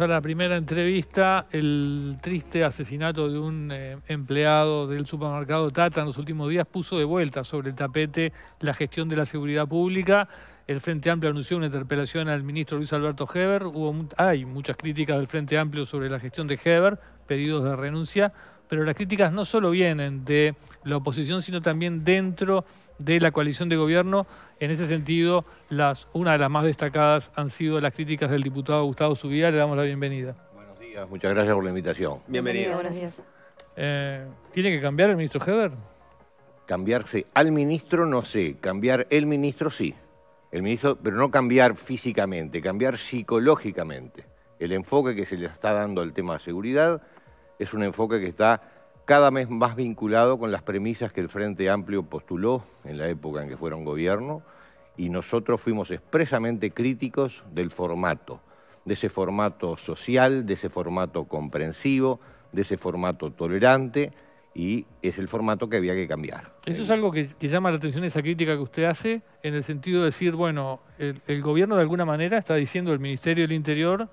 a la primera entrevista, el triste asesinato de un eh, empleado del supermercado Tata en los últimos días puso de vuelta sobre el tapete la gestión de la seguridad pública. El Frente Amplio anunció una interpelación al ministro Luis Alberto Heber. Hubo, hay muchas críticas del Frente Amplio sobre la gestión de Heber, pedidos de renuncia pero las críticas no solo vienen de la oposición, sino también dentro de la coalición de gobierno. En ese sentido, las, una de las más destacadas han sido las críticas del diputado Gustavo Subía. Le damos la bienvenida. Buenos días, muchas gracias por la invitación. Bienvenido. gracias. Eh, ¿Tiene que cambiar el ministro Heber? Cambiarse al ministro no sé, cambiar el ministro sí. El ministro, pero no cambiar físicamente, cambiar psicológicamente. El enfoque que se le está dando al tema de seguridad, es un enfoque que está cada vez más vinculado con las premisas que el Frente Amplio postuló en la época en que fueron gobierno y nosotros fuimos expresamente críticos del formato, de ese formato social, de ese formato comprensivo, de ese formato tolerante y es el formato que había que cambiar. Eso es algo que, llama la atención esa crítica que usted hace, en el sentido de decir, bueno, el gobierno de alguna manera está diciendo el Ministerio del Interior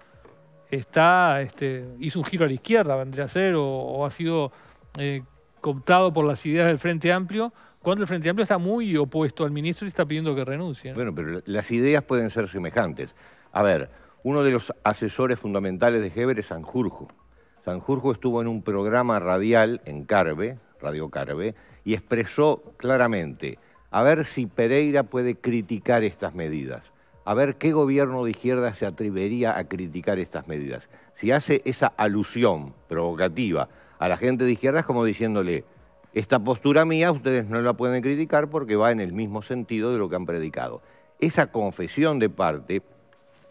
está, este, hizo un giro a la izquierda, vendría a ser, o, ha sido eh, cooptado por las ideas del Frente Amplio, cuando el Frente Amplio está muy opuesto al ministro y está pidiendo que renuncie. Bueno, pero las ideas pueden ser semejantes. A ver, uno de los asesores fundamentales de Geber es Sanjurjo. Sanjurjo estuvo en un programa radial en Carve, Radio Carve, y expresó claramente, a ver si Pereira puede criticar estas medidas a ver qué gobierno de izquierda se atrevería a criticar estas medidas. Si hace esa alusión provocativa a la gente de izquierda es como diciéndole, esta postura mía ustedes no la pueden criticar porque va en el mismo sentido de lo que han predicado. Esa confesión de parte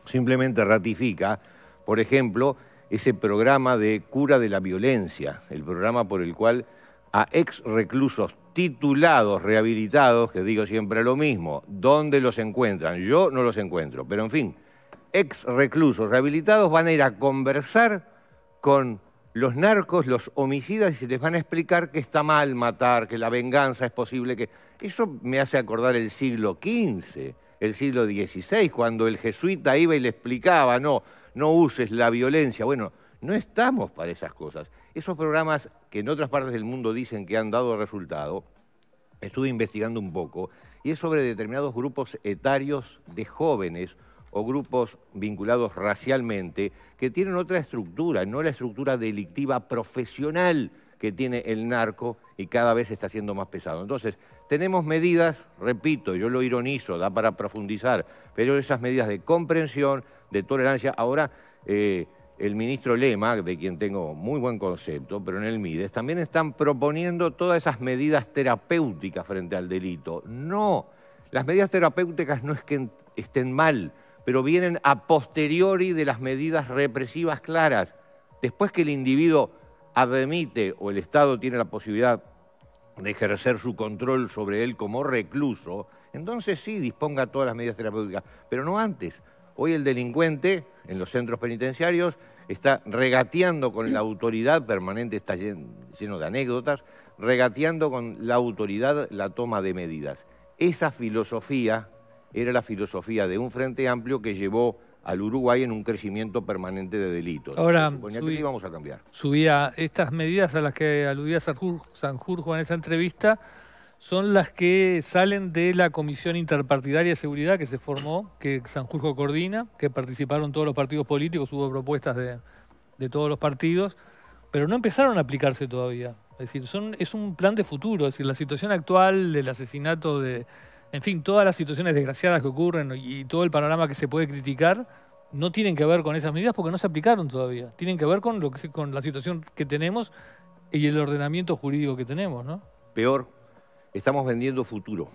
simplemente ratifica, por ejemplo, ese programa de cura de la violencia, el programa por el cual a ex reclusos titulados, rehabilitados, que digo siempre lo mismo, ¿dónde los encuentran? Yo no los encuentro, pero en fin, ex reclusos rehabilitados van a ir a conversar con los narcos, los homicidas, y se les van a explicar que está mal matar, que la venganza es posible, que... Eso me hace acordar el siglo XV, el siglo XVI, cuando el jesuita iba y le explicaba, no, no uses la violencia. Bueno, no estamos para esas cosas. Esos programas que en otras partes del mundo dicen que han dado resultado, estuve investigando un poco, y es sobre determinados grupos etarios de jóvenes o grupos vinculados racialmente que tienen otra estructura, no la estructura delictiva profesional que tiene el narco y cada vez está siendo más pesado. Entonces, tenemos medidas, repito, yo lo ironizo, da para profundizar, pero esas medidas de comprensión, de tolerancia, ahora... Eh, el ministro Lema, de quien tengo muy buen concepto, pero en el MIDES, también están proponiendo todas esas medidas terapéuticas frente al delito. No, las medidas terapéuticas no es que estén mal, pero vienen a posteriori de las medidas represivas claras. Después que el individuo admite o el Estado tiene la posibilidad de ejercer su control sobre él como recluso, entonces sí disponga todas las medidas terapéuticas, pero no antes. Hoy el delincuente en los centros penitenciarios está regateando con la autoridad permanente, está lleno de anécdotas, regateando con la autoridad la toma de medidas. Esa filosofía era la filosofía de un frente amplio que llevó al Uruguay en un crecimiento permanente de delitos. Ahora, a cambiar. Subía estas medidas a las que aludía Sanjurjo en esa entrevista, son las que salen de la Comisión Interpartidaria de Seguridad que se formó, que Sanjurjo coordina, que participaron todos los partidos políticos, hubo propuestas de, de todos los partidos, pero no empezaron a aplicarse todavía. Es decir, son, es un plan de futuro, es decir, la situación actual del asesinato de, en fin, todas las situaciones desgraciadas que ocurren y todo el panorama que se puede criticar, no tienen que ver con esas medidas porque no se aplicaron todavía. Tienen que ver con, lo que, con la situación que tenemos y el ordenamiento jurídico que tenemos, ¿no? Peor, Estamos vendiendo futuro.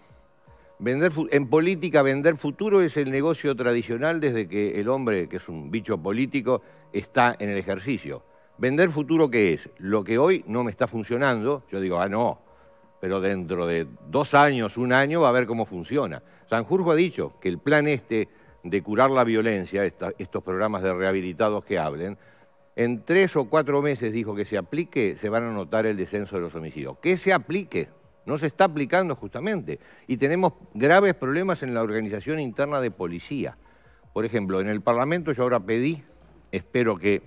Vender, en política, vender futuro es el negocio tradicional desde que el hombre, que es un bicho político, está en el ejercicio. Vender futuro, ¿qué es? Lo que hoy no me está funcionando, yo digo, ah, no, pero dentro de dos años, un año, va a ver cómo funciona. Sanjurjo ha dicho que el plan este de curar la violencia, estos programas de rehabilitados que hablen, en tres o cuatro meses dijo que se aplique, se van a notar el descenso de los homicidios. Que se aplique, no se está aplicando justamente. Y tenemos graves problemas en la organización interna de policía. Por ejemplo, en el Parlamento yo ahora pedí, espero que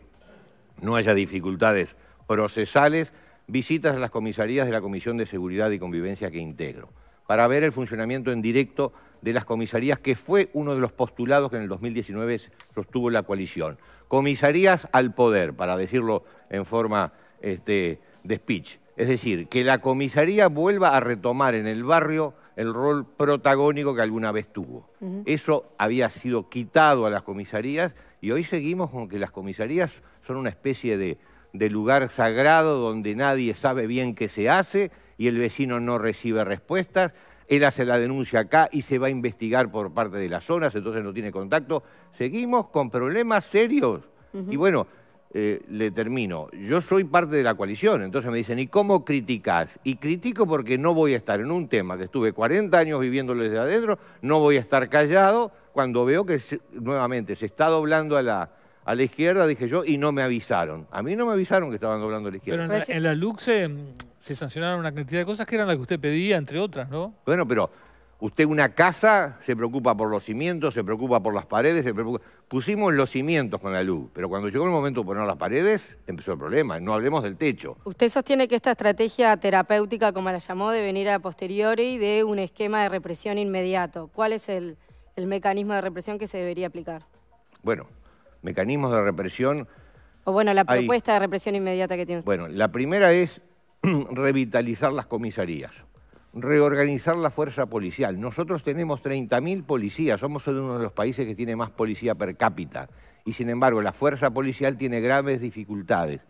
no haya dificultades procesales, visitas a las comisarías de la Comisión de Seguridad y Convivencia que integro, para ver el funcionamiento en directo de las comisarías, que fue uno de los postulados que en el 2019 sostuvo la coalición. Comisarías al poder, para decirlo en forma este, de speech. Es decir, que la comisaría vuelva a retomar en el barrio el rol protagónico que alguna vez tuvo. Eso había sido quitado a las comisarías y hoy seguimos con que las comisarías son una especie de, lugar sagrado donde nadie sabe bien qué se hace y el vecino no recibe respuestas. Él hace la denuncia acá y se va a investigar por parte de las zonas, entonces no tiene contacto. Seguimos con problemas serios. Y bueno, eh, le termino. Yo soy parte de la coalición, entonces me dicen, ¿y cómo criticas? Y critico porque no voy a estar en un tema que estuve 40 años viviéndolo desde adentro, no voy a estar callado cuando veo que nuevamente se está doblando a la, a la izquierda, dije yo, y no me avisaron. A mí no me avisaron que estaban doblando a la izquierda. Pero en la, se, mm, se, sancionaron una cantidad de cosas que eran las que usted pedía, entre otras, ¿no? Bueno, pero Usted una casa se preocupa por los cimientos, se preocupa por las paredes, Pusimos los cimientos con la luz, pero cuando llegó el momento de poner las paredes, empezó el problema, no hablemos del techo. Usted sostiene que esta estrategia terapéutica, como la llamó, de venir a posteriori de un esquema de represión inmediato. ¿Cuál es el, mecanismo de represión que se debería aplicar? Bueno, mecanismos de represión... O bueno, la propuesta de represión inmediata que tiene usted. Bueno, la primera es revitalizar las comisarías reorganizar la fuerza policial. Nosotros tenemos 30.000 policías, somos uno de los países que tiene más policía per cápita y sin embargo la fuerza policial tiene graves dificultades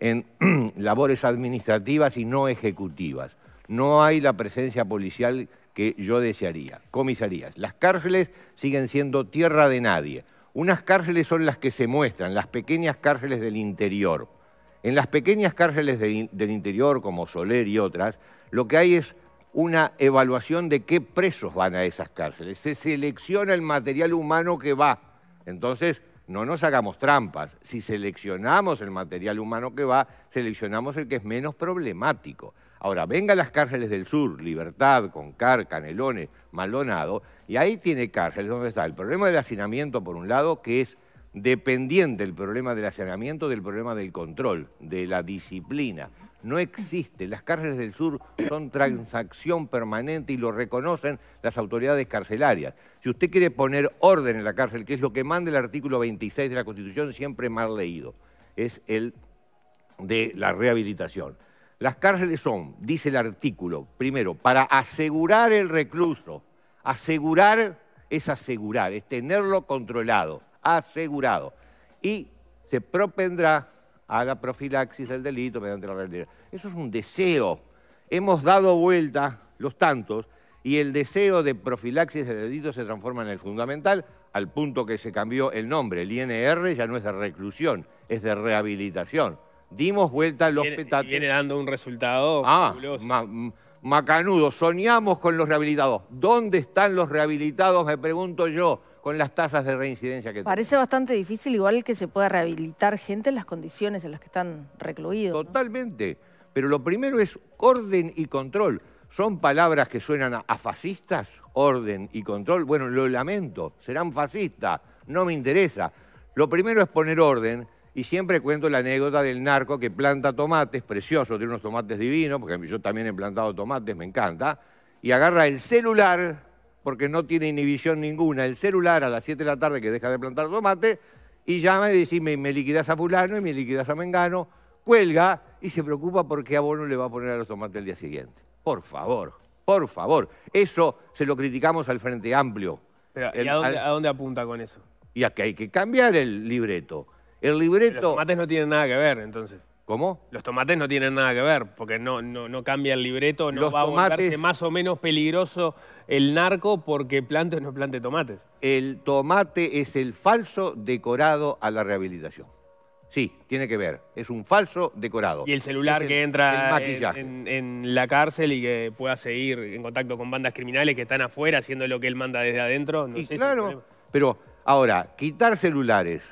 en labores administrativas y no ejecutivas. No hay la presencia policial que yo desearía, comisarías. Las cárceles siguen siendo tierra de nadie. Unas cárceles son las que se muestran, las pequeñas cárceles del interior. En las pequeñas cárceles del interior, como Soler y otras, lo que hay es una evaluación de qué presos van a esas cárceles. Se selecciona el material humano que va. Entonces, no nos hagamos trampas. Si seleccionamos el material humano que va, seleccionamos el que es menos problemático. Ahora, venga las cárceles del sur, Libertad, Concar, Canelones, Maldonado, y ahí tiene cárceles donde está el problema del hacinamiento, por un lado, que es dependiente del problema del hacinamiento del problema del control, de la disciplina. No existe. Las cárceles del sur son transacción permanente y lo reconocen las autoridades carcelarias. Si usted quiere poner orden en la cárcel, que es lo que manda el artículo 26 de la Constitución, siempre mal leído, es el de la rehabilitación. Las cárceles son, dice el artículo, primero, para asegurar el recluso. Asegurar es asegurar, es tenerlo controlado asegurado. Y se propendrá a la profilaxis del delito mediante la realidad. Eso es un deseo. Hemos dado vuelta los tantos y el deseo de profilaxis del delito se transforma en el fundamental al punto que se cambió el nombre. El INR ya no es de reclusión, es de rehabilitación. Dimos vuelta a los viene, Y Viene dando un resultado ah, macanudo. Soñamos con los rehabilitados. ¿Dónde están los rehabilitados? Me pregunto yo con las tasas de reincidencia que Parece bastante difícil, igual que se pueda rehabilitar gente en las condiciones en las que están recluidos. Totalmente. Pero lo primero es orden y control. Son palabras que suenan a fascistas, orden y control. Bueno, lo lamento, serán fascistas, no me interesa. Lo primero es poner orden y siempre cuento la anécdota del narco que planta tomates, precioso, tiene unos tomates divinos, porque yo también he plantado tomates, me encanta, y agarra el celular porque no tiene inhibición ninguna. El celular a las 7 de la tarde que deja de plantar tomate y llama y dice, me, liquidas a fulano y me liquidas a mengano, cuelga y se preocupa porque a abono le va a poner a los tomates el día siguiente. Por favor, por favor. Eso se lo criticamos al Frente Amplio. Pero, ¿Y a, dónde, apunta con eso? Y a que hay que cambiar el libreto. El libreto... los tomates no tienen nada que ver, entonces. ¿Cómo? Los tomates no tienen nada que ver, porque no, no, no cambia el libreto, no va a volverse más o menos peligroso el narco porque plante o no plante tomates. El tomate es el falso decorado a la rehabilitación. Sí, tiene que ver. Es un falso decorado. Y el celular que entra en, la cárcel y que pueda seguir en contacto con bandas criminales que están afuera haciendo lo que él manda desde adentro. No claro, pero ahora, quitar celulares,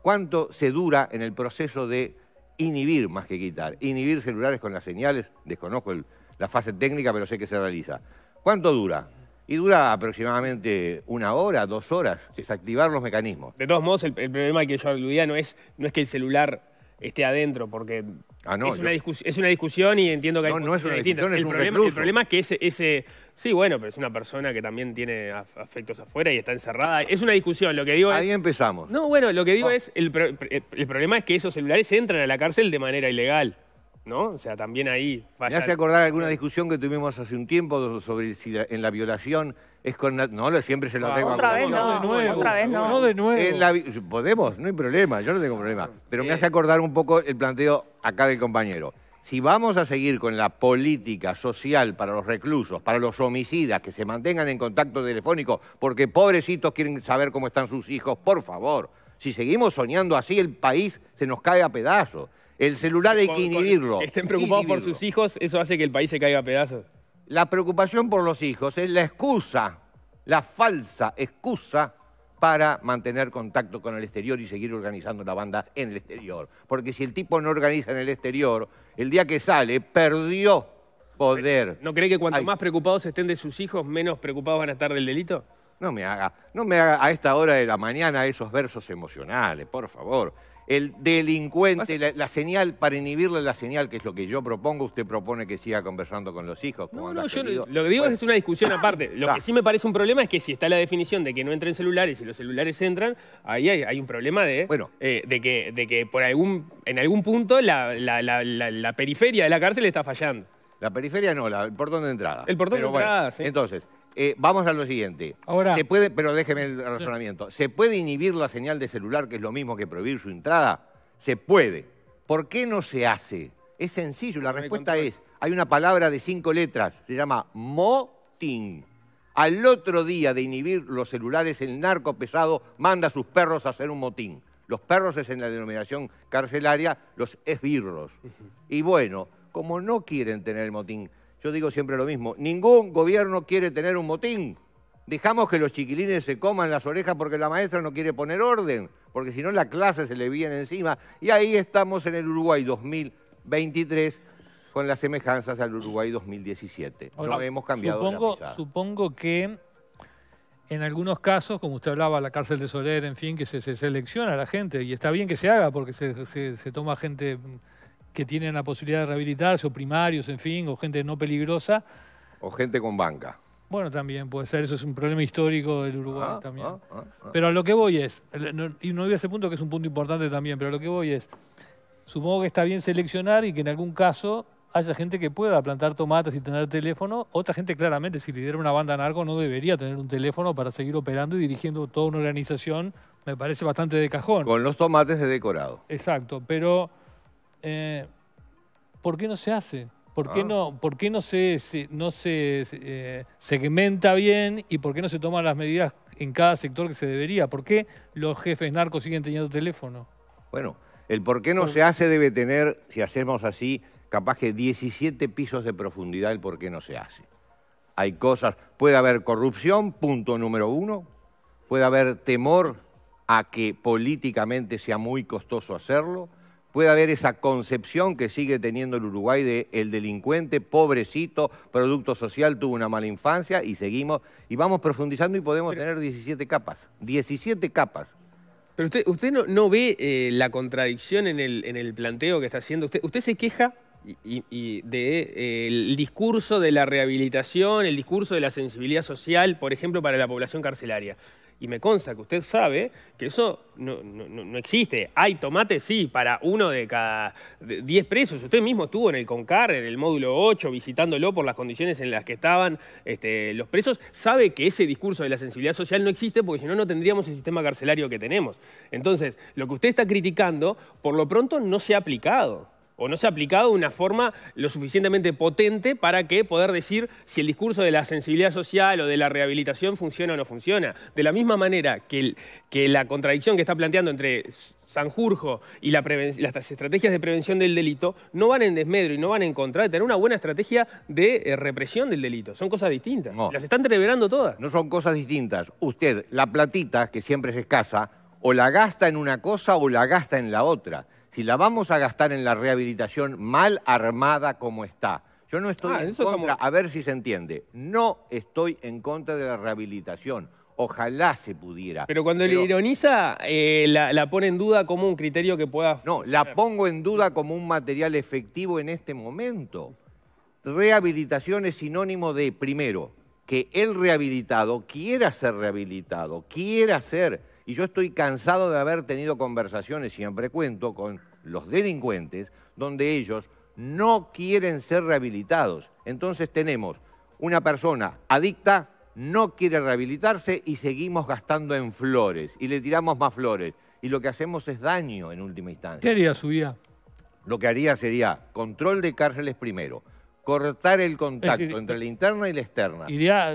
¿cuánto se dura en el proceso de inhibir más que quitar, inhibir celulares con las señales, desconozco la fase técnica, pero sé que se realiza. ¿Cuánto dura? Y dura aproximadamente una hora, dos horas, desactivar los mecanismos. De todos modos, el, problema que yo aludía es, no es que el celular esté adentro, porque ah, es, una discusión y entiendo que hay no, es una el, un problema, el, problema, es que ese, ese, Sí, bueno, pero es una persona que también tiene afectos afuera y está encerrada. Es una discusión, lo que digo Ahí empezamos. No, bueno, lo que digo ah. es, el, el problema es que esos celulares entran a la cárcel de manera ilegal. ¿no? O sea, también ahí... Me hace acordar alguna discusión que tuvimos hace un tiempo sobre si en la violación es con... No, siempre se lo ah, tengo no, nuevo, otra vez no. de nuevo. podemos, no hay problema, yo no tengo problema. Pero me eh. hace acordar un poco el planteo acá del compañero. Si vamos a seguir con la política social para los reclusos, para los homicidas, que se mantengan en contacto telefónico, porque pobrecitos quieren saber cómo están sus hijos, por favor. Si seguimos soñando así, el país se nos cae a pedazos. El celular hay que inhibirlo. Estén preocupados por sus hijos, eso hace que el país se caiga a pedazos. La preocupación por los hijos es la excusa, la falsa excusa para mantener contacto con el exterior y seguir organizando la banda en el exterior. Porque si el tipo no organiza en el exterior, el día que sale, perdió poder. ¿No cree que cuanto más preocupados estén de sus hijos, menos preocupados van a estar del delito? No me haga, no me haga a esta hora de la mañana esos versos emocionales, por favor el delincuente, la, señal, para inhibirle la señal, que es lo que yo propongo, usted propone que siga conversando con los hijos. No, no, yo lo que digo es una discusión aparte. Lo que ah. sí me parece un problema es que si está la definición de que no entren celulares y los celulares entran, ahí hay, un problema de, bueno. Eh, de, que, de que por algún, en algún punto la, periferia de la cárcel está fallando. La periferia no, el portón de entrada. El portón de entrada, sí. Entonces, eh, vamos a lo siguiente. Se puede, pero déjeme el razonamiento. ¿Se puede inhibir la señal de celular, que es lo mismo que prohibir su entrada? Se puede. ¿Por qué no se hace? Es sencillo, la respuesta es, hay una palabra de cinco letras, se llama motín. Al otro día de inhibir los celulares, el narco pesado manda a sus perros a hacer un motín. Los perros es en la denominación carcelaria los esbirros. Y bueno, como no quieren tener el motín, yo digo siempre lo mismo, ningún gobierno quiere tener un motín. Dejamos que los chiquilines se coman las orejas porque la maestra no quiere poner orden, porque si no la clase se le viene encima. Y ahí estamos en el Uruguay 2023 con las semejanzas al Uruguay 2017. no hemos cambiado. Supongo, supongo que en algunos casos, como usted hablaba, la cárcel de Soler, en fin, que se, selecciona la gente, y está bien que se haga porque se toma gente que tienen la posibilidad de rehabilitarse, o primarios, en fin, o gente no peligrosa. O gente con banca. Bueno, también puede ser, eso es un problema histórico del Uruguay ah, también. Ah, ah, pero a lo que voy es, y no voy a ese punto que es un punto importante también, pero a lo que voy es, supongo que está bien seleccionar y que en algún caso haya gente que pueda plantar tomates y tener teléfono. Otra gente claramente, si lidera una banda narco, no debería tener un teléfono para seguir operando y dirigiendo toda una organización. Me parece bastante de cajón. Con los tomates de decorado. Exacto, pero eh, ¿por qué no se hace? ¿Por qué, ah. no, ¿Por qué no se, no se, eh, segmenta bien y por qué no se toman las medidas en cada sector que se debería? ¿Por qué los jefes narcos siguen teniendo teléfono? Bueno, el por qué no se hace debe tener, si hacemos así, capaz que 17 pisos de profundidad el por qué no se hace. Hay cosas, puede haber corrupción, punto número uno, puede haber temor a que políticamente sea muy costoso hacerlo, puede haber esa concepción que sigue teniendo el Uruguay de el delincuente, pobrecito, producto social, tuvo una mala infancia y seguimos y vamos profundizando y podemos tener 17 capas, 17 capas. Pero usted, usted no, ve eh, la contradicción en el, en el planteo que está haciendo. Usted, usted se queja y, de eh, el discurso de la rehabilitación, el discurso de la sensibilidad social, por ejemplo, para la población carcelaria y me consta que usted sabe que eso no, existe. Hay tomate, sí, para uno de cada diez presos. Usted mismo estuvo en el CONCAR, en el módulo 8, visitándolo por las condiciones en las que estaban este, los presos. Sabe que ese discurso de la sensibilidad social no existe porque si no, no tendríamos el sistema carcelario que tenemos. Entonces, lo que usted está criticando, por lo pronto, no se ha aplicado o no se ha aplicado de una forma lo suficientemente potente para que poder decir si el discurso de la sensibilidad social o de la rehabilitación funciona o no funciona. De la misma manera que, la contradicción que está planteando entre Sanjurjo y las estrategias de prevención del delito no van en desmedro y no van en contra de tener una buena estrategia de eh, represión del delito. Son cosas distintas. Las están entreverando todas. No son cosas distintas. Usted, la platita, que siempre es escasa, o la gasta en una cosa o la gasta en la otra si la vamos a gastar en la rehabilitación mal armada como está, yo no estoy ah, en contra, a ver si se entiende, no estoy en contra de la rehabilitación. Ojalá se pudiera. Pero cuando le ironiza, eh, la, la, pone en duda como un criterio que pueda... No, la pongo en duda como un material efectivo en este momento. Rehabilitación es sinónimo de, primero, que el rehabilitado quiera ser rehabilitado, quiera ser y yo estoy cansado de haber tenido conversaciones, siempre cuento, con los delincuentes, donde ellos no quieren ser rehabilitados. Entonces tenemos una persona adicta, no quiere rehabilitarse y seguimos gastando en flores y le tiramos más flores. Y lo que hacemos es daño en última instancia. ¿Qué haría su vida? Lo que haría sería control de cárceles primero, cortar el contacto entre la interna y la externa.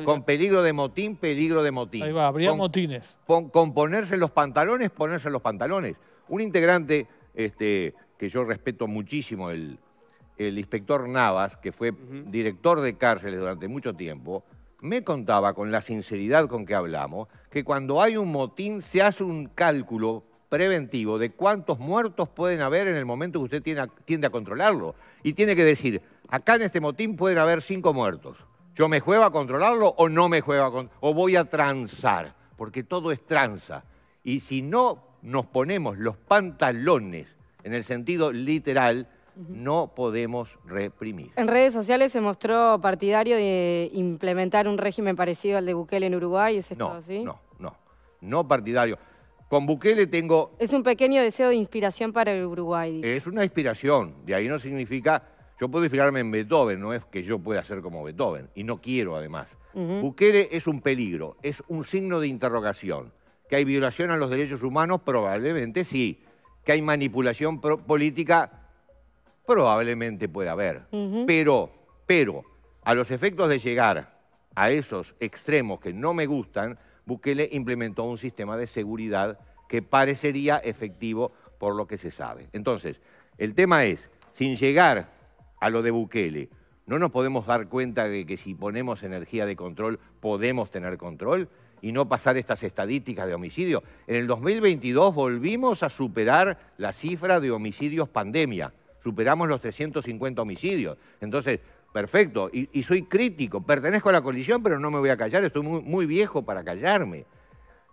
con peligro de motín, peligro de motín. Ahí va, habría motines. Con, ponerse los pantalones, ponerse los pantalones. Un integrante este, que yo respeto muchísimo, el, inspector Navas, que fue director de cárceles durante mucho tiempo, me contaba con la sinceridad con que hablamos que cuando hay un motín se hace un cálculo preventivo de cuántos muertos pueden haber en el momento que usted tiende a controlarlo. Y tiene que decir, Acá en este motín pueden haber cinco muertos. Yo me juego a controlarlo o no me juego a controlarlo. O voy a transar, porque todo es tranza. Y si no nos ponemos los pantalones en el sentido literal, no podemos reprimir. En redes sociales se mostró partidario de implementar un régimen parecido al de Bukele en Uruguay, ¿es esto no, No, no, no partidario. Con Bukele tengo... Es un pequeño deseo de inspiración para el Uruguay. Es una inspiración, de ahí no significa yo puedo fijarme en Beethoven, no es que yo pueda ser como Beethoven, y no quiero además. Bukele es un peligro, es un signo de interrogación. ¿Que hay violación a los derechos humanos? Probablemente sí. ¿Que hay manipulación política? Probablemente puede haber. Pero, pero, a los efectos de llegar a esos extremos que no me gustan, Bukele implementó un sistema de seguridad que parecería efectivo por lo que se sabe. Entonces, el tema es, sin llegar a lo de Bukele, ¿no nos podemos dar cuenta de que si ponemos energía de control podemos tener control? y no pasar estas estadísticas de homicidio. En el 2022 volvimos a superar la cifra de homicidios pandemia. Superamos los 350 homicidios. Entonces, perfecto. Y, soy crítico. Pertenezco a la coalición, pero no me voy a callar. Estoy muy, muy viejo para callarme.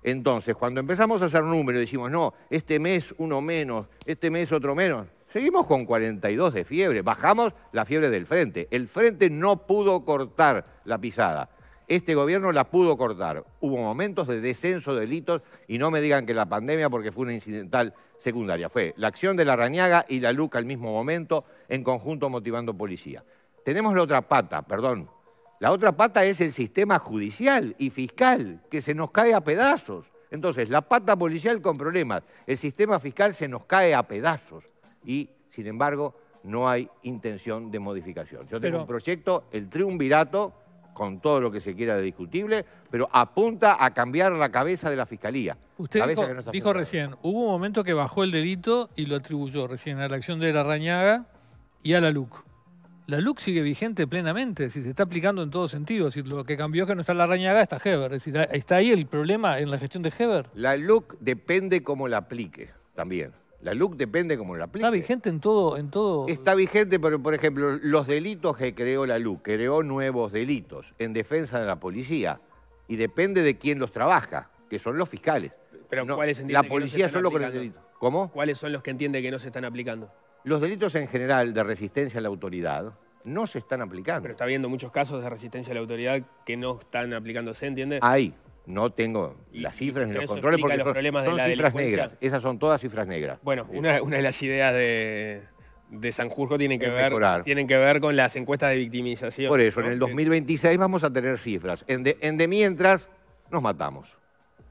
Entonces, cuando empezamos a hacer números, decimos, no, este mes uno menos, este mes otro menos. Seguimos con 42 de fiebre, bajamos la fiebre del frente. El frente no pudo cortar la pisada. Este gobierno la pudo cortar. Hubo momentos de descenso de delitos y no me digan que la pandemia, porque fue una incidental secundaria. Fue la acción de la Rañaga y la Luca al mismo momento, en conjunto motivando policía. Tenemos la otra pata, perdón. La otra pata es el sistema judicial y fiscal, que se nos cae a pedazos. Entonces, la pata policial con problemas, el sistema fiscal se nos cae a pedazos y, sin embargo, no hay intención de modificación. Yo tengo un proyecto, el triunvirato, con todo lo que se quiera de discutible, pero apunta a cambiar la cabeza de la fiscalía. Usted dijo, dijo recién, hubo un momento que bajó el delito y lo atribuyó recién a la acción de la Rañaga y a la LUC. La LUC sigue vigente plenamente, si se está aplicando en todos sentidos. Si lo que cambió es que no está la Rañaga, está Heber. Es decir, está ahí el problema en la gestión de Heber. La LUC depende cómo la aplique también. La LUC depende como la aplica. Está vigente en todo, en todo. Está vigente, pero por ejemplo, los delitos que creó la LUC, creó nuevos delitos en defensa de la policía. Y depende de quién los trabaja, que son los fiscales. Pero no, ¿cuáles La policía solo con el delito. ¿Cómo? ¿Cuáles son los que entiende que no se están aplicando? Los delitos en general de resistencia a la autoridad no se están aplicando. Pero está habiendo muchos casos de resistencia a la autoridad que no están aplicándose, ¿entiendes? Ahí. No tengo las cifras ni los controles porque son, de cifras negras. Esas son todas cifras negras. Bueno, una, de las ideas de, de Sanjurjo tiene que, ver, que ver con las encuestas de victimización. Por eso, en el 2026 vamos a tener cifras. en de mientras, nos matamos.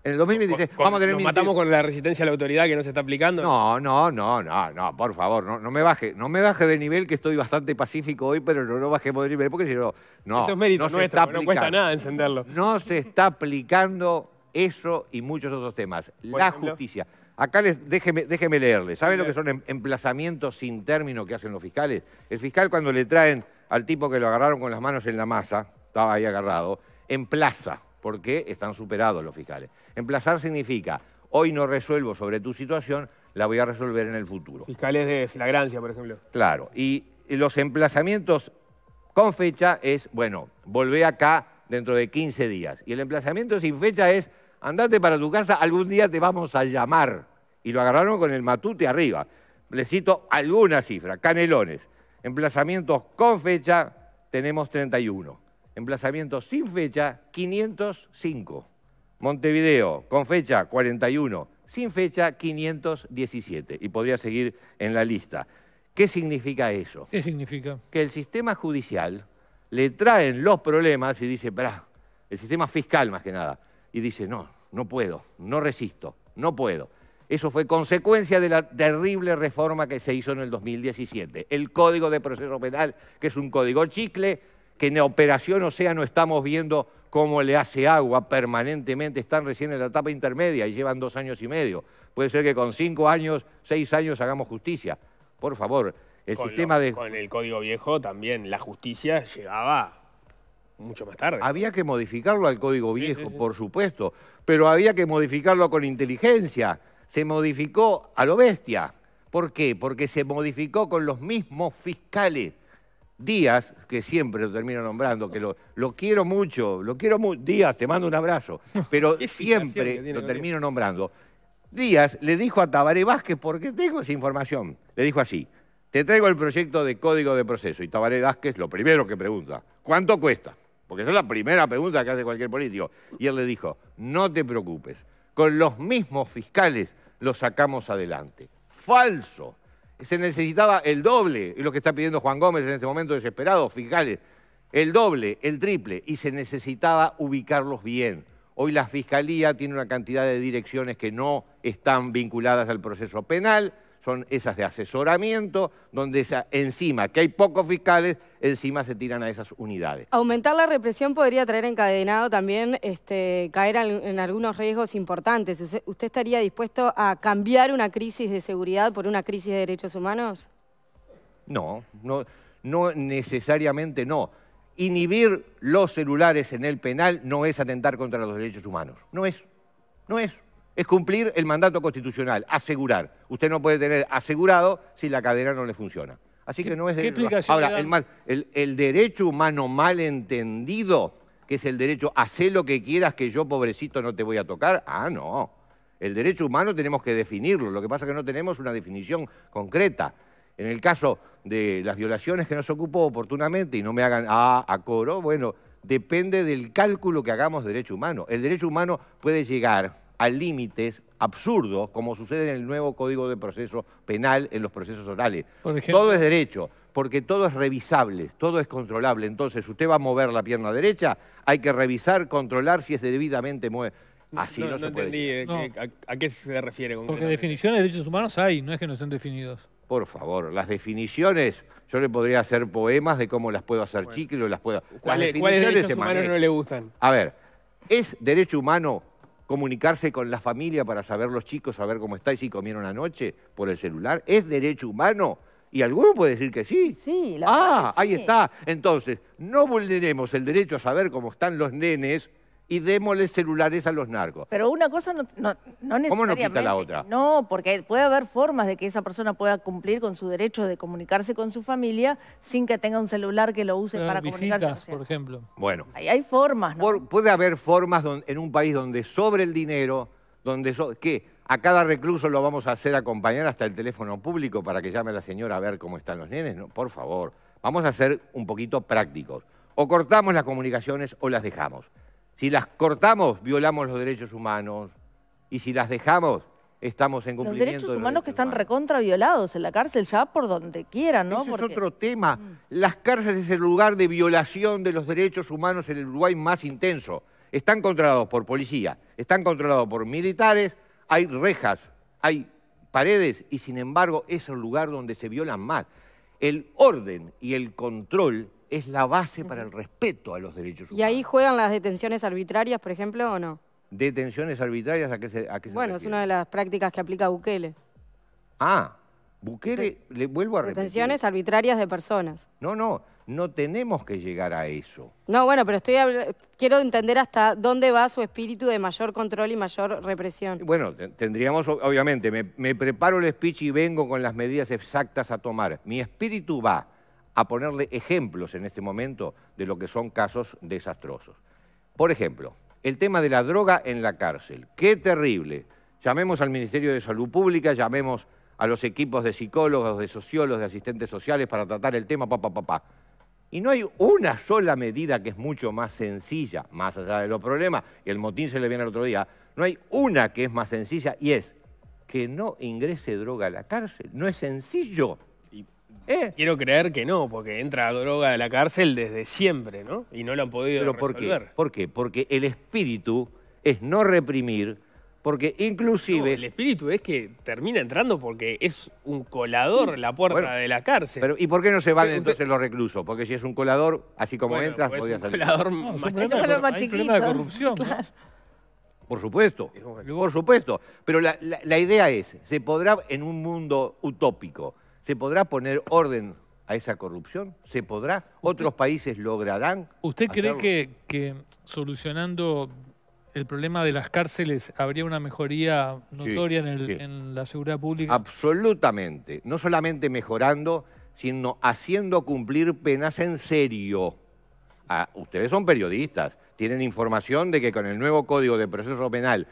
En el 2023 vamos a matamos con la resistencia a la autoridad que no se está aplicando. No, no, no, no, no, por favor, no, no me baje. No me baje de nivel, que estoy bastante pacífico hoy, pero no, no bajemos de nivel, porque si no... No, Eso es mérito no no cuesta nada encenderlo. No se está aplicando eso y muchos otros temas. La justicia. Acá les, déjeme, déjeme leerle. ¿Saben lo que son em, emplazamientos sin término que hacen los fiscales? El fiscal cuando le traen al tipo que lo agarraron con las manos en la masa, estaba ahí agarrado, emplaza porque están superados los fiscales. Emplazar significa, hoy no resuelvo sobre tu situación, la voy a resolver en el futuro. Fiscales de flagrancia, por ejemplo. Claro, y los emplazamientos con fecha es, bueno, volvé acá dentro de 15 días. Y el emplazamiento sin fecha es, andate para tu casa, algún día te vamos a llamar. Y lo agarraron con el matute arriba. Les cito alguna cifra, canelones. Emplazamientos con fecha tenemos 31 emplazamiento sin fecha 505. Montevideo, con fecha 41, sin fecha 517. Y podría seguir en la lista. ¿Qué significa eso? ¿Qué significa? Que el sistema judicial le traen los problemas y dice, para el sistema fiscal más que nada, y dice, no, no puedo, no resisto, no puedo. Eso fue consecuencia de la terrible reforma que se hizo en el 2017. El Código de Proceso Penal, que es un código chicle, que en o sea, no estamos viendo cómo le hace agua permanentemente, están recién en la etapa intermedia y llevan dos años y medio. Puede ser que con cinco años, seis años hagamos justicia. Por favor, el sistema de... Con el código viejo también la justicia llegaba mucho más tarde. Había que modificarlo al código viejo, por supuesto, pero había que modificarlo con inteligencia. Se modificó a lo bestia. ¿Por qué? Porque se modificó con los mismos fiscales Díaz, que siempre lo termino nombrando, que lo, quiero mucho, lo quiero mucho. Díaz, te mando un abrazo, pero siempre lo termino nombrando. Díaz le dijo a Tabaré Vázquez, porque tengo esa información, le dijo así, te traigo el proyecto de código de proceso. Y Tabaré Vázquez lo primero que pregunta, ¿cuánto cuesta? Porque esa es la primera pregunta que hace cualquier político. Y él le dijo, no te preocupes, con los mismos fiscales lo sacamos adelante. Falso se necesitaba el doble, y lo que está pidiendo Juan Gómez en este momento desesperado, fiscales, el doble, el triple, y se necesitaba ubicarlos bien. Hoy la Fiscalía tiene una cantidad de direcciones que no están vinculadas al proceso penal, son esas de asesoramiento, donde encima, que hay pocos fiscales, encima se tiran a esas unidades. Aumentar la represión podría traer encadenado también este, caer en algunos riesgos importantes. ¿Usted estaría dispuesto a cambiar una crisis de seguridad por una crisis de derechos humanos? No, no, no necesariamente no. Inhibir los celulares en el penal no es atentar contra los derechos humanos. No es, no es es cumplir el mandato constitucional, asegurar. Usted no puede tener asegurado si la cadena no le funciona. Así que no es de... Ahora, el, mal, el, el, derecho humano mal entendido, que es el derecho a hacer lo que quieras que yo, pobrecito, no te voy a tocar, ah, no. El derecho humano tenemos que definirlo, lo que pasa es que no tenemos una definición concreta. En el caso de las violaciones que nos ocupó oportunamente y no me hagan ah, a coro, bueno, depende del cálculo que hagamos de derecho humano. El derecho humano puede llegar a límites absurdos, como sucede en el nuevo Código de Proceso Penal en los procesos orales. todo es derecho, porque todo es revisable, todo es controlable. Entonces, usted va a mover la pierna derecha, hay que revisar, controlar si es debidamente mueve. Así no, entendí eh, eh, A, qué se refiere. Porque definiciones de derechos humanos hay, no es que no estén definidos. Por favor, las definiciones, yo le podría hacer poemas de cómo las puedo hacer bueno. chicle o las puedo... ¿Cuáles, ¿cuál derechos humanos no le gustan? A ver, ¿es derecho humano comunicarse con la familia para saber los chicos, saber cómo está y si comieron anoche por el celular? ¿Es derecho humano? Y alguno puede decir que sí. Sí, Ah, ahí está. Entonces, no vulneremos el derecho a saber cómo están los nenes y démosle celulares a los narcos. Pero una cosa no, no, no ¿Cómo no quita la otra? No, porque puede haber formas de que esa persona pueda cumplir con su derecho de comunicarse con su familia sin que tenga un celular que lo use para para visitas, comunicarse. por ejemplo. Bueno. Hay, hay formas, ¿no? puede haber formas en un país donde sobre el dinero, donde... ¿Qué? A cada recluso lo vamos a hacer acompañar hasta el teléfono público para que llame la señora a ver cómo están los nenes. No, por favor, vamos a ser un poquito prácticos. O cortamos las comunicaciones o las dejamos. Si las cortamos, violamos los derechos humanos. Y si las dejamos, estamos en cumplimiento. Los derechos humanos que están recontraviolados en la cárcel ya por donde quieran, ¿no? Ese es otro tema. Mm. Las cárceles es el lugar de violación de los derechos humanos en el Uruguay más intenso. Están controlados por policía, están controlados por militares, hay rejas, hay paredes y sin embargo es el lugar donde se violan más. El orden y el control es la base para el respeto a los derechos humanos. ¿Y ahí juegan las detenciones arbitrarias, por ejemplo, o no? ¿Detenciones arbitrarias a qué se, Bueno, es una de las prácticas que aplica Bukele. Ah, Bukele, le vuelvo a repetir. Detenciones arbitrarias de personas. No, no, no tenemos que llegar a eso. No, bueno, pero estoy quiero entender hasta dónde va su espíritu de mayor control y mayor represión. Bueno, tendríamos, obviamente, me, me preparo el speech y vengo con las medidas exactas a tomar. Mi espíritu va a ponerle ejemplos en este momento de lo que son casos desastrosos. Por ejemplo, el tema de la droga en la cárcel. Qué terrible. Llamemos al Ministerio de Salud Pública, llamemos a los equipos de psicólogos, de sociólogos, de asistentes sociales para tratar el tema, papá, papá. Y no hay una sola medida que es mucho más sencilla, más allá de los problemas, y el motín se le viene el otro día, no hay una que es más sencilla y es que no ingrese droga a la cárcel. No es sencillo. Eh. Quiero creer que no, porque entra droga a la cárcel desde siempre, ¿no? Y no lo han podido ¿Pero resolver. ¿por qué? Porque el espíritu es no reprimir, porque inclusive... el espíritu es que termina entrando porque es un colador la puerta de la cárcel. Pero, ¿Y por qué no se van entonces los reclusos? Porque si es un colador, así como entras, pues podías salir. Es un colador más, chiquito. de corrupción. Por supuesto, por supuesto. Pero la, la, la idea es, se podrá en un mundo utópico ¿Se podrá poner orden a esa corrupción? ¿Se podrá? ¿Otros países lograrán? ¿Usted cree que, que, solucionando el problema de las cárceles habría una mejoría notoria en, la seguridad pública? Absolutamente. No solamente mejorando, sino haciendo cumplir penas en serio. Ah, ustedes son periodistas, tienen información de que con el nuevo Código de Proceso Penal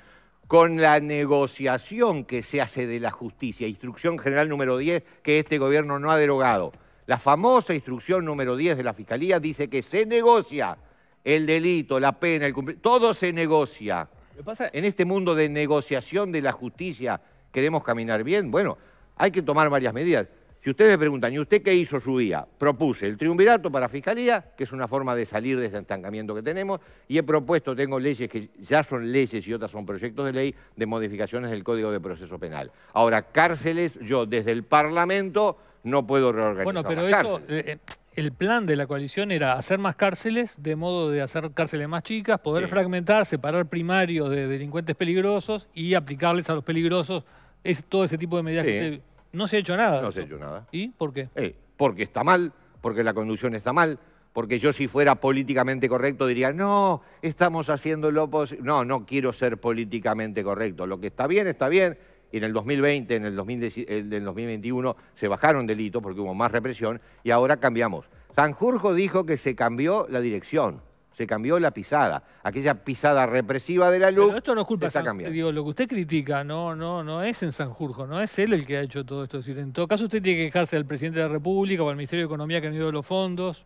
con la negociación que se hace de la justicia, instrucción general número 10 que este gobierno no ha derogado. La famosa instrucción número 10 de la Fiscalía dice que se negocia el delito, la pena, el todo se negocia. Pasa? En este mundo de negociación de la justicia queremos caminar bien, bueno, hay que tomar varias medidas. Si ustedes me preguntan, ¿y usted qué hizo su día? Propuse el triunvirato para Fiscalía, que es una forma de salir de ese estancamiento que tenemos, y he propuesto, tengo leyes que ya son leyes y otras son proyectos de ley, de modificaciones del Código de Proceso Penal. Ahora, cárceles, yo desde el Parlamento no puedo reorganizar. Bueno, pero eso, eh, eh, el plan de la coalición era hacer más cárceles, de modo de hacer cárceles más chicas, poder fragmentar, separar primarios de delincuentes peligrosos y aplicarles a los peligrosos es, todo ese tipo de medidas que no se ha hecho nada. No se ha hecho nada. ¿Y por qué? Eh, porque está mal, porque la conducción está mal, porque yo si fuera políticamente correcto diría, no, estamos haciendo lo posible. No, no quiero ser políticamente correcto. Lo que está bien, está bien. Y en el 2020, en el, en el 2021 se bajaron delitos porque hubo más represión y ahora cambiamos. Sanjurjo dijo que se cambió la dirección se cambió la pisada. Aquella pisada represiva de la luz. Pero esto no es culpa San, digo, lo que usted critica no, no, no es en Sanjurjo, no es él el que ha hecho todo esto. en todo caso usted tiene que quejarse al presidente de la República o al Ministerio de Economía que han ido los fondos.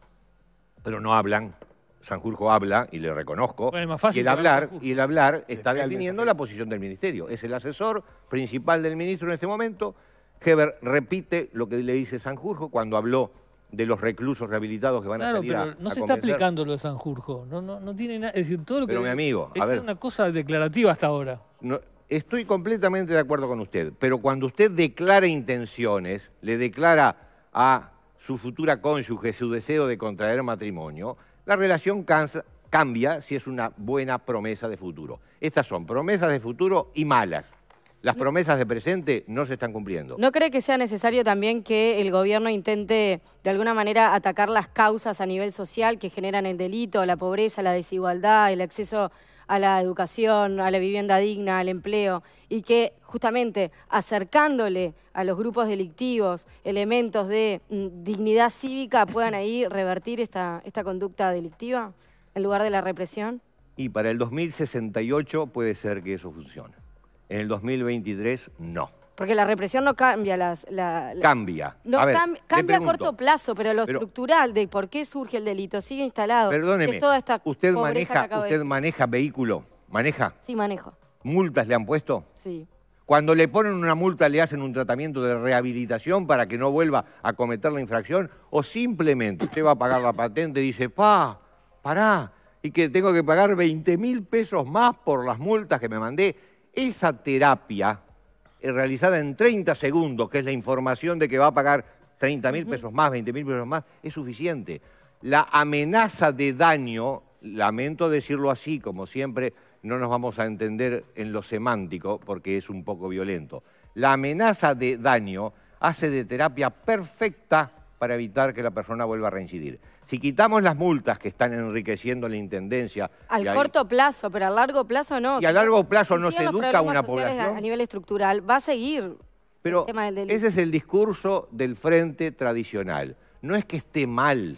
Pero no hablan. Sanjurjo habla, y le reconozco, Es más fácil y, el hablar, y el hablar está definiendo la posición del ministerio. Es el asesor principal del ministro en este momento. Heber repite lo que le dice Sanjurjo cuando habló de los reclusos rehabilitados que van a salir pero no se está aplicando lo de Sanjurjo. No, no, no tiene nada. Es decir, todo lo que. Pero mi amigo, es, una cosa declarativa hasta ahora. estoy completamente de acuerdo con usted, pero cuando usted declara intenciones, le declara a su futura cónyuge su deseo de contraer matrimonio, la relación cambia si es una buena promesa de futuro. Estas son promesas de futuro y malas las promesas de presente no se están cumpliendo. ¿No cree que sea necesario también que el gobierno intente de alguna manera atacar las causas a nivel social que generan el delito, la pobreza, la desigualdad, el acceso a la educación, a la vivienda digna, al empleo, y que justamente acercándole a los grupos delictivos elementos de mm, dignidad cívica puedan ahí revertir esta, conducta delictiva en lugar de la represión? Y para el 2068 puede ser que eso funcione. En el 2023 no. Porque la represión no cambia las... La, Cambia. cambia a corto plazo, pero lo estructural de por qué surge el delito sigue instalado. Perdóneme, usted, maneja, ¿usted maneja vehículo? ¿Maneja? Sí, manejo. ¿Multas le han puesto? Sí. Cuando le ponen una multa, le hacen un tratamiento de rehabilitación para que no vuelva a cometer la infracción, o simplemente usted va a pagar la patente y dice, pa, pará, y que tengo que pagar 20 mil pesos más por las multas que me mandé esa terapia eh, realizada en 30 segundos, que es la información de que va a pagar 30 mil pesos más, 20 mil pesos más, es suficiente. La amenaza de daño, lamento decirlo así, como siempre, no nos vamos a entender en lo semántico porque es un poco violento. La amenaza de daño hace de terapia perfecta para evitar que la persona vuelva a reincidir. Si quitamos las multas que están enriqueciendo la Intendencia... Al corto plazo, pero a largo plazo no. Y a largo plazo no se educa una población... A nivel estructural, va a seguir pero el tema del delito. Ese es el discurso del frente tradicional. No es que esté mal,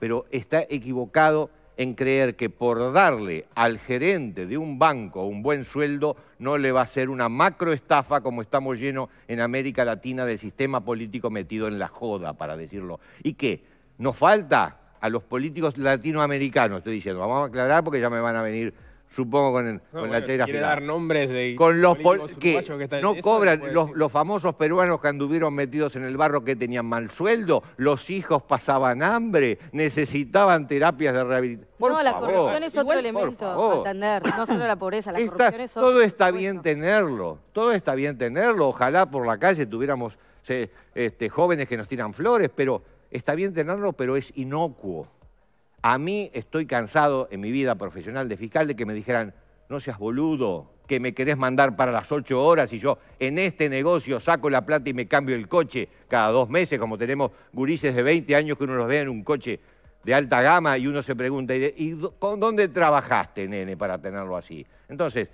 pero está equivocado en creer que por darle al gerente de un banco un buen sueldo no le va a ser una macroestafa como estamos llenos en América Latina del sistema político metido en la joda, para decirlo. ¿Y qué? ¿Nos falta? a los políticos latinoamericanos, estoy diciendo, vamos a aclarar porque ya me van a venir, supongo, con, la cheira. dar nombres de con los que, no cobran pues, los, los, famosos peruanos que anduvieron metidos en el barro que tenían mal sueldo, los hijos pasaban hambre, necesitaban terapias de rehabilitación. no, la corrupción es otro elemento entender, no solo la pobreza, la corrupción es otro. Todo está bien tenerlo, todo está bien tenerlo, ojalá por la calle tuviéramos este, jóvenes que nos tiran flores, pero está bien tenerlo, pero es inocuo. A mí estoy cansado en mi vida profesional de fiscal de que me dijeran, no seas boludo, que me querés mandar para las ocho horas y yo en este negocio saco la plata y me cambio el coche cada dos meses, como tenemos gurises de 20 años que uno los ve en un coche de alta gama y uno se pregunta, ¿y con dónde trabajaste, nene, para tenerlo así? Entonces,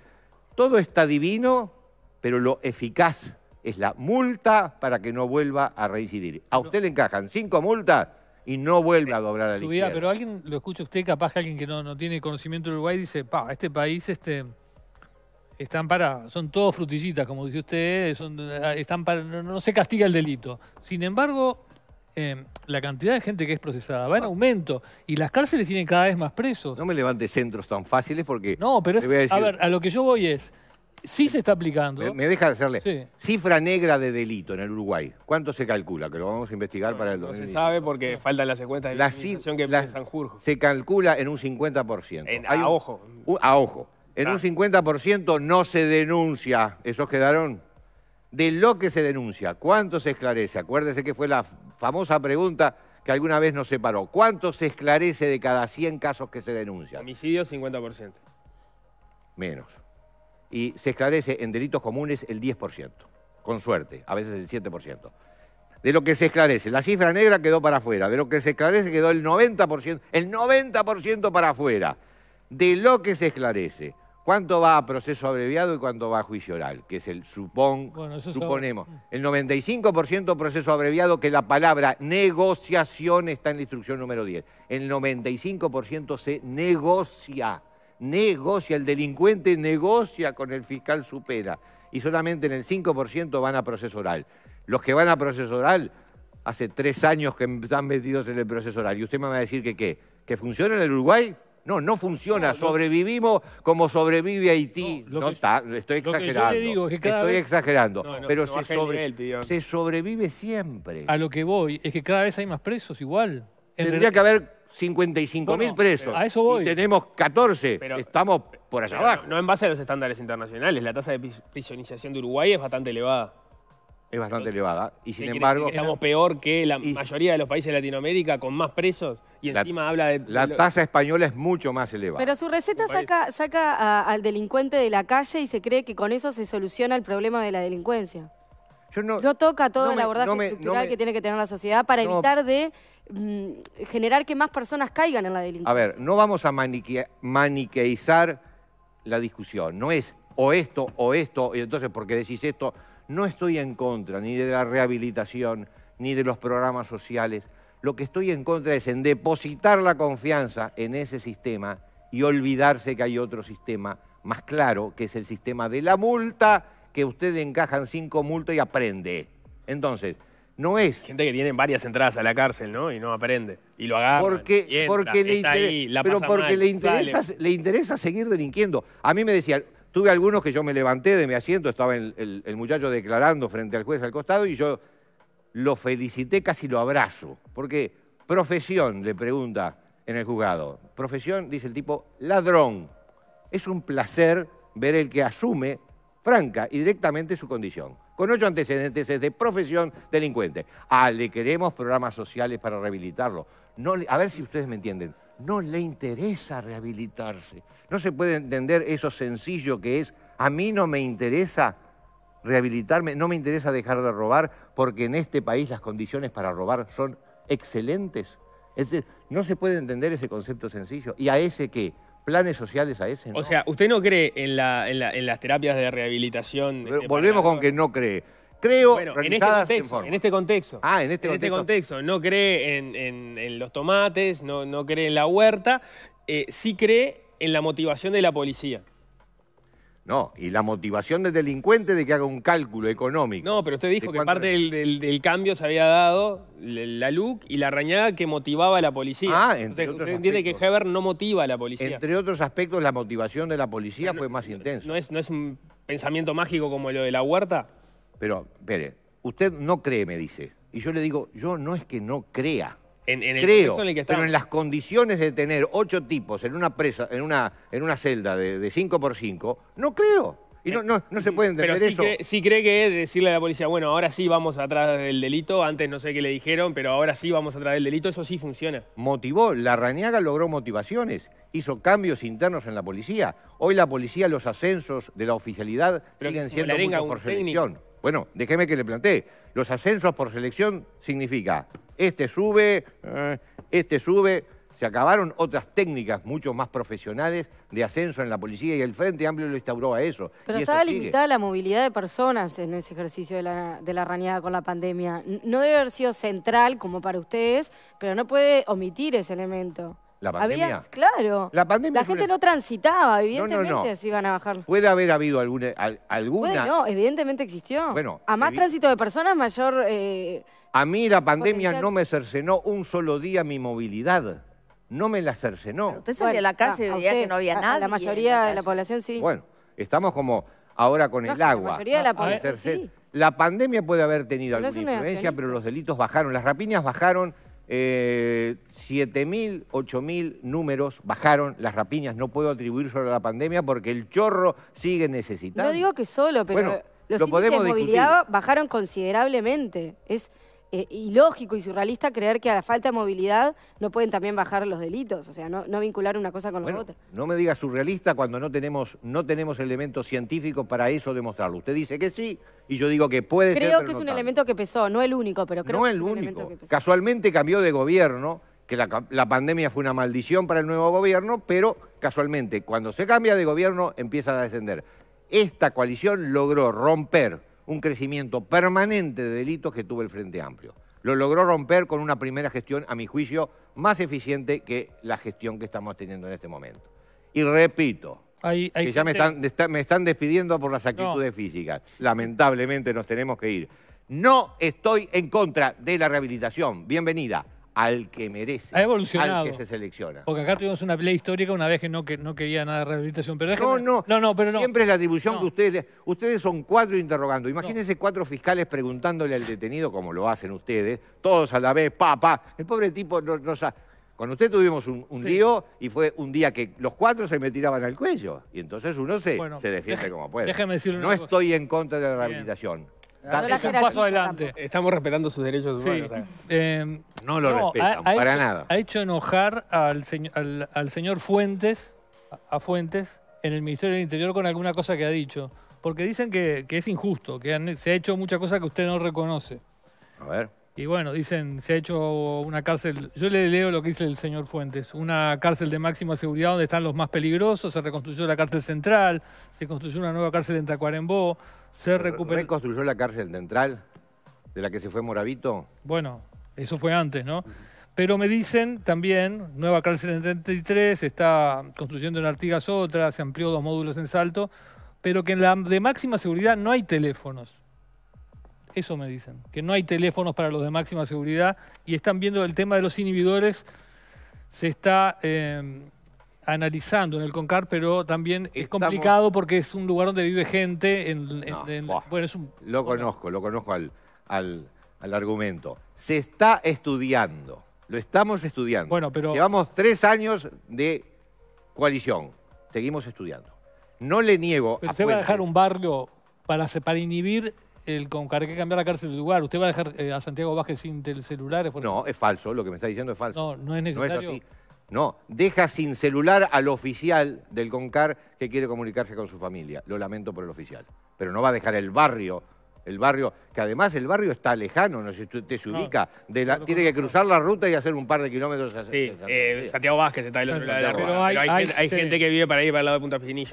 todo está divino, pero lo eficaz es la multa para que no vuelva a reincidir. A usted le encajan cinco multas y no vuelve a doblar a la Pero alguien, lo escucha usted, capaz que alguien que no, tiene conocimiento de Uruguay dice, pa, este país este, están para, son todos frutillitas, como dice usted, son, eh, están para, no, se castiga el delito. Sin embargo, em, la cantidad de gente que es procesada va en ah. aumento y las cárceles tienen cada vez más presos. No me levante centros tan fáciles porque... No, pero a ver, a lo que yo voy es sí se está aplicando. Me, deja deja hacerle. Cifra negra de delito en el Uruguay. ¿Cuánto se calcula? Que lo vamos a investigar para el 2020. No se sabe porque faltan las secuencia de la situación que la, Sanjurjo. Se calcula en un 50%. a ojo. a ojo. En un 50% no se denuncia. ¿Esos quedaron? De lo que se denuncia, ¿cuánto se esclarece? Acuérdese que fue la famosa pregunta que alguna vez nos separó. ¿Cuánto se esclarece de cada 100 casos que se denuncian? Homicidio, 50%. Menos y se esclarece en delitos comunes el 10%, con suerte, a veces el 7%. De lo que se esclarece, la cifra negra quedó para afuera, de lo que se esclarece quedó el 90%, el 90% para afuera. De lo que se esclarece, ¿cuánto va a proceso abreviado y cuánto va a juicio oral? Que es el supón suponemos, el 95% proceso abreviado, que la palabra negociación está en la instrucción número 10. El 95% se negocia negocia, el delincuente negocia con el fiscal supera y solamente en el 5% van a proceso oral. Los que van a proceso oral, hace tres años que están metidos en el proceso oral. ¿Y usted me va a decir que qué? ¿Que funciona en el Uruguay? No, no funciona. Sobrevivimos como sobrevive Haití. No, está, estoy exagerando. estoy exagerando. pero se, sobrevive siempre. A lo que voy es que cada vez hay más presos igual. Tendría que haber 55 mil presos. A eso voy. tenemos 14. Pero, Estamos por allá abajo. No, en base a los estándares internacionales. La tasa de prisionización de Uruguay es bastante elevada. Es bastante elevada. Y sin embargo. Estamos peor que la mayoría de los países de Latinoamérica con más presos. Y encima habla de. La tasa española es mucho más elevada. Pero su receta saca, al delincuente de la calle y se cree que con eso se soluciona el problema de la delincuencia. no, toca todo la el abordaje estructural que tiene que tener la sociedad para evitar de Mm, generar que más personas caigan en la delincuencia. A ver, no vamos a maniqueizar la discusión. No es o esto o esto, y entonces porque decís esto, no estoy en contra ni de la rehabilitación, ni de los programas sociales. Lo que estoy en contra es en depositar la confianza en ese sistema y olvidarse que hay otro sistema más claro, que es el sistema de la multa, que ustedes encajan cinco multas y aprende. Entonces, no es. Gente que tiene varias entradas a la cárcel, ¿no? Y no aprende. Y lo agarra. Porque, porque le interesa, pero porque le, interesa, le interesa seguir delinquiendo. A mí me decían, tuve algunos que yo me levanté de mi asiento, estaba el, el muchacho declarando frente al juez al costado y yo lo felicité, casi lo abrazo. Porque profesión, le pregunta en el juzgado. Profesión, dice el tipo, ladrón. Es un placer ver el que asume franca y directamente su condición con ocho antecedentes es de profesión delincuente. Ah, le queremos programas sociales para rehabilitarlo. a ver si ustedes me entienden. No le interesa rehabilitarse. No se puede entender eso sencillo que es. A mí no me interesa rehabilitarme, no me interesa dejar de robar, porque en este país las condiciones para robar son excelentes. Es decir, no se puede entender ese concepto sencillo. Y a ese qué? planes sociales a ese. ¿no? O sea, ¿usted no cree en, la, en, la, en las terapias de rehabilitación? Este volvemos con que no cree. Creo este en, este contexto, ah, en, este en, este contexto. en este, contexto. No cree en, los tomates, no, no cree en la huerta, eh, sí cree en la motivación de la policía. No, y la motivación del delincuente de que haga un cálculo económico. No, pero usted dijo que parte del, cambio se había dado la LUC y la rañada que motivaba a la policía. Ah, entre usted entiende que Heber no motiva a la policía. Entre otros aspectos, la motivación de la policía fue más intensa. No es, ¿No es un pensamiento mágico como lo de la huerta? Pero, espere, usted no cree, me dice. Y yo le digo, yo no es que no crea. Creo, pero en las condiciones de tener ocho tipos en una presa, en una, en una celda de, cinco por cinco, no creo. Y no, no, no se puede entender pero sí eso. Cree, cree que decirle a la policía, bueno, ahora sí vamos atrás del delito, antes no sé qué le dijeron, pero ahora sí vamos atrás del delito, eso sí funciona. Motivó, la Raniaga logró motivaciones, hizo cambios internos en la policía. Hoy la policía, los ascensos de la oficialidad siguen siendo muchos por Bueno, déjeme que le plantee. Los ascensos por selección significa, este sube, eh, este sube, se acabaron otras técnicas mucho más profesionales de ascenso en la policía y el Frente Amplio lo instauró a eso. Pero estaba limitada la movilidad de personas en ese ejercicio de la, de la rañada con la pandemia. No debe haber sido central como para ustedes, pero no puede omitir ese elemento. La pandemia. claro. La gente no transitaba, evidentemente se iban a bajar. Puede haber habido alguna. alguna... no, evidentemente existió. Bueno. A más tránsito de personas, mayor. Eh, a mí la pandemia no me cercenó un solo día mi movilidad. No me la cercenó. usted salía a la ah, calle y veía que no había nada. La mayoría de la población sí. Bueno, estamos como ahora con el agua. La mayoría de la población. La pandemia puede haber tenido alguna influencia, pero los delitos bajaron, las rapiñas bajaron 7.000, eh, 8.000 números bajaron las rapiñas. No puedo atribuir solo a la pandemia porque el chorro sigue necesitando. No digo que solo, pero los movilidad bajaron considerablemente. Es eh, y ilógico y surrealista creer que a la falta de movilidad no pueden también bajar los delitos, o sea, no, no vincular una cosa con la otra. No me diga surrealista cuando no tenemos, no tenemos elementos científicos para eso demostrarlo. Usted dice que sí y yo digo que puede creo ser. Creo que es un elemento que pesó, no el único, pero creo que el es un único. elemento que pesó. Casualmente cambió de gobierno, que la, la pandemia fue una maldición para el nuevo gobierno, pero casualmente cuando se cambia de gobierno empieza a descender. Esta coalición logró romper un crecimiento permanente de delitos que tuvo el Frente Amplio. Lo logró romper con una primera gestión, a mi juicio, más eficiente que la gestión que estamos teniendo en este momento. Y repito, que ya me, están, me, están, despidiendo por las actitudes físicas. Lamentablemente nos tenemos que ir. No estoy en contra de la rehabilitación. Bienvenida al que merece, ha al que se selecciona. Porque acá tuvimos una pelea histórica una vez que no, quería nada de rehabilitación. Pero no, no, no, pero no. Siempre es la atribución que ustedes... Ustedes son cuatro interrogando. Imagínense cuatro fiscales preguntándole al detenido, como lo hacen ustedes, todos a la vez, papá. El pobre tipo no, sabe... Con usted tuvimos un, lío y fue un día que los cuatro se me tiraban al cuello. Y entonces uno se, defiende como puede. Déjeme decirle No una cosa. estoy en contra de la rehabilitación un paso adelante. Estamos respetando sus derechos humanos. ¿eh? Em, no lo respetan, para nada. Ha hecho enojar al, señor, al, señor Fuentes, a Fuentes, en el Ministerio del Interior con alguna cosa que ha dicho. Porque dicen que, es injusto, que se ha hecho mucha cosa que usted no reconoce. A ver. Y bueno, dicen, se ha hecho una cárcel, yo le leo lo que dice el señor Fuentes, una cárcel de máxima seguridad donde están los más peligrosos, se reconstruyó la cárcel central, se construyó una nueva cárcel en Tacuarembó, se ¿Reconstruyó la cárcel central de la que se fue Moravito? Bueno, eso fue antes, ¿no? Pero me dicen también, nueva cárcel en 33, está construyendo en Artigas otra, se amplió dos módulos en Salto, pero que en la de máxima seguridad no hay teléfonos. Eso me dicen, que no hay teléfonos para los de máxima seguridad y están viendo el tema de los inhibidores, se está eh, analizando en el CONCAR, pero también es complicado porque es un lugar donde vive gente. En, Bueno, Lo conozco, lo conozco al, al, al argumento. Se está estudiando. Lo estamos estudiando. Llevamos tres años de coalición. Seguimos estudiando. No le niego usted va a dejar un barrio para, para inhibir el Concar. Hay que cambiar la cárcel del lugar. ¿Usted va a dejar eh, a Santiago Vázquez sin celulares? no, es falso. Lo que me está diciendo es falso. No, no es necesario. No, deja sin celular al oficial del CONCAR que quiere comunicarse con su familia. Lo lamento por el oficial. Pero no va a dejar el barrio el barrio, que además el barrio está lejano, no sé si usted se ubica, de la, tiene que cruzar la ruta y hacer un par de kilómetros. Hacia, sí, eh, Santiago Vázquez está ahí. la ruta. hay, hay, este gente, que vive para ir para el lado de Punta Pichinilla.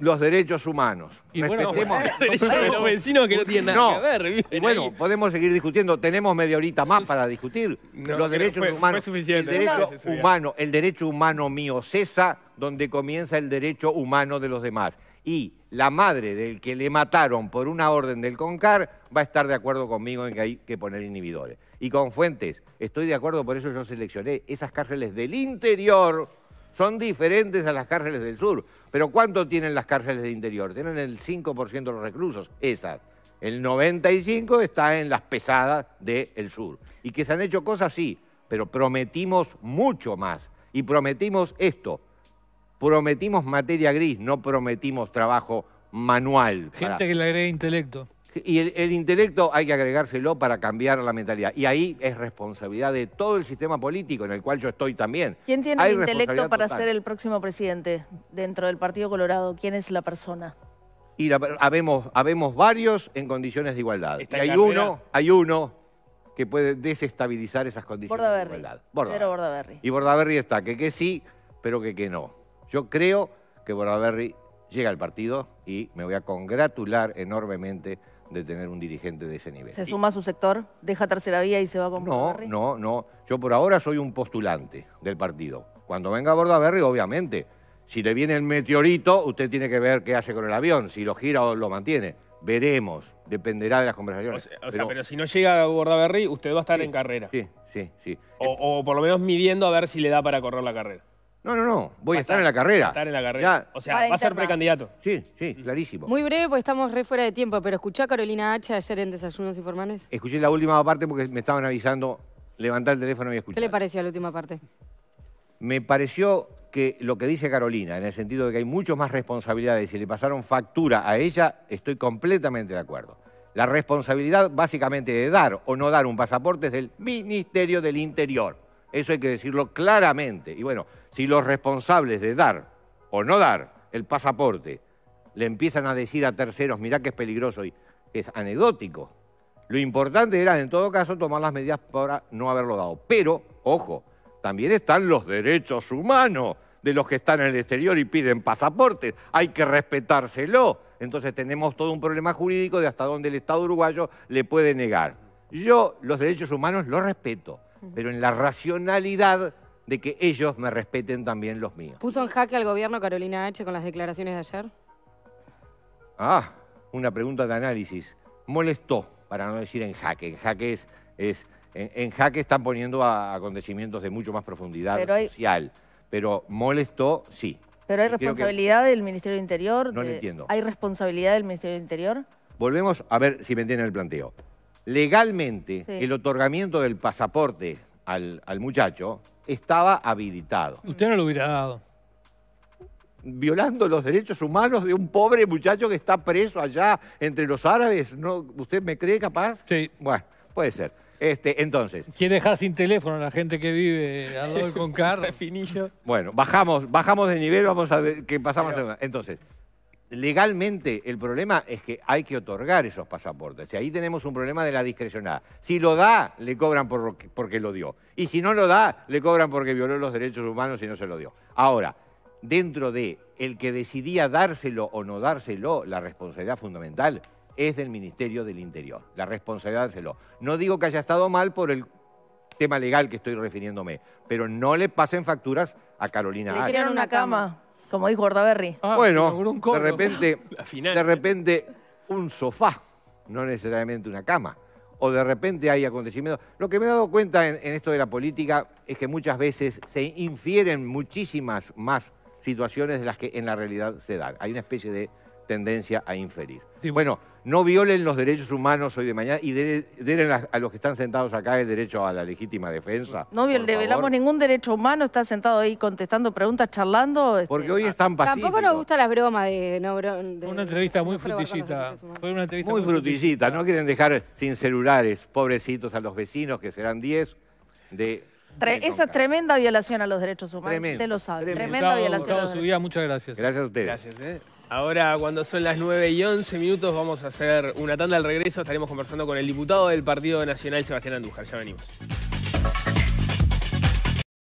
Los derechos humanos. Y bueno, de los vecinos que no tienen nada ver. Y bueno, podemos seguir discutiendo, tenemos media horita más para discutir los derechos humanos. el derecho humano, el derecho humano mío cesa donde comienza el derecho humano de los demás y la madre del que le mataron por una orden del CONCAR va a estar de acuerdo conmigo en que hay que poner inhibidores. Y con Fuentes, estoy de acuerdo, por eso yo seleccioné esas cárceles del interior. Son diferentes a las cárceles del sur. Pero ¿cuánto tienen las cárceles del interior? Tienen el 5% de los reclusos, esas. El 95% está en las pesadas del sur. Y que se han hecho cosas, sí, pero prometimos mucho más. Y prometimos esto, prometimos materia gris, no prometimos trabajo manual. Gente que le agregue intelecto. Y el, intelecto hay que agregárselo para cambiar la mentalidad. Y ahí es responsabilidad de todo el sistema político, en el cual yo estoy también. ¿Quién tiene el intelecto para ser el próximo presidente dentro del Partido Colorado? ¿Quién es la persona? Y habemos, habemos, varios en condiciones de igualdad. y hay uno, hay uno que puede desestabilizar esas condiciones de igualdad. Bordaberry. Pero Y Bordaverri está, que que sí, pero que que no. Yo creo que Bordaberry llega al partido y me voy a congratular enormemente de tener un dirigente de ese nivel. ¿Se suma a su sector? ¿Deja tercera vía y se va con No, no, no. Yo por ahora soy un postulante del partido. Cuando venga Bordaberry, obviamente. Si le viene el meteorito, usted tiene que ver qué hace con el avión, si lo gira o lo mantiene. Veremos, dependerá de las conversaciones. O sea, pero, si no llega Bordaberry, usted va a estar en carrera. Sí, sí, sí. o por lo menos midiendo a ver si le da para correr la carrera. No, no, no. Voy a, estar, en la carrera. Estar en la carrera. O sea, va a ser precandidato. Sí, sí, clarísimo. Muy breve, porque estamos re fuera de tiempo, pero escuché a Carolina H. ayer en Desayunos Informales. Escuché la última parte porque me estaban avisando. Levantar el teléfono y escuchar. ¿Qué le pareció la última parte? Me pareció que lo que dice Carolina, en el sentido de que hay muchas más responsabilidades y le pasaron factura a ella, estoy completamente de acuerdo. La responsabilidad básicamente de dar o no dar un pasaporte es del Ministerio del Interior. Eso hay que decirlo claramente. Y bueno, si los responsables de dar o no dar el pasaporte le empiezan a decir a terceros, mirá que es peligroso y es anecdótico. Lo importante era, en todo caso, tomar las medidas para no haberlo dado. Pero, ojo, también están los derechos humanos de los que están en el exterior y piden pasaportes. Hay que respetárselo. Entonces tenemos todo un problema jurídico de hasta dónde el Estado uruguayo le puede negar. Yo los derechos humanos los respeto pero en la racionalidad de que ellos me respeten también los míos. ¿Puso en jaque al gobierno Carolina H. con las declaraciones de ayer? Ah, una pregunta de análisis. Molestó, para no decir en jaque. En jaque es, en, jaque están poniendo a acontecimientos de mucho más profundidad social. Pero molestó, sí. ¿Pero hay responsabilidad del Ministerio del Interior? No lo entiendo. ¿Hay responsabilidad del Ministerio del Interior? Volvemos a ver si me entienden el planteo legalmente el otorgamiento del pasaporte al, muchacho estaba habilitado. Usted no lo hubiera dado. Violando los derechos humanos de un pobre muchacho que está preso allá entre los árabes. ¿no? ¿Usted me cree capaz? Sí. Bueno, puede ser. Este, entonces. ¿Quién deja sin teléfono a la gente que vive a lado del Concar? bueno, bajamos, bajamos de nivel, vamos a ver qué pasamos. Entonces, legalmente el problema es que hay que otorgar esos pasaportes. Y ahí tenemos un problema de la discrecionalidad. Si lo da, le cobran por, porque lo dio. Y si no lo da, le cobran porque violó los derechos humanos y no se lo dio. Ahora, dentro de el que decidía dárselo o no dárselo, la responsabilidad fundamental es del Ministerio del Interior. La responsabilidad dárselo. No digo que haya estado mal por el tema legal que estoy refiriéndome, pero no le pasen facturas a Carolina. Le una cama. Como dijo ah, bueno, de repente, de repente un sofá, no necesariamente una cama. O de repente hay acontecimientos. Lo que me he dado cuenta en esto de la política es que muchas veces se infieren muchísimas más situaciones de las que en la realidad se dan. Hay una especie de tendencia a inferir. Bueno, no violen los derechos humanos hoy de mañana y de, den a, los que están sentados acá el derecho a la legítima defensa. No violamos ningún derecho humano, está sentado ahí contestando preguntas, charlando. Este, Porque hoy están pacíficos. Tampoco nos gustan las bromas de... No, una entrevista muy frutillita. Fue una entrevista muy, frutillita. no quieren dejar sin celulares, pobrecitos a los vecinos, que serán 10, de esa tremenda violación a los derechos humanos. usted lo sabe. Tremenda violación. Gustavo, muchas gracias. Gracias a ustedes. Eh. Ahora, cuando son las 9 y 11 minutos, vamos a hacer una tanda al regreso. Estaremos conversando con el diputado del Partido Nacional, Sebastián Andújar. Ya venimos.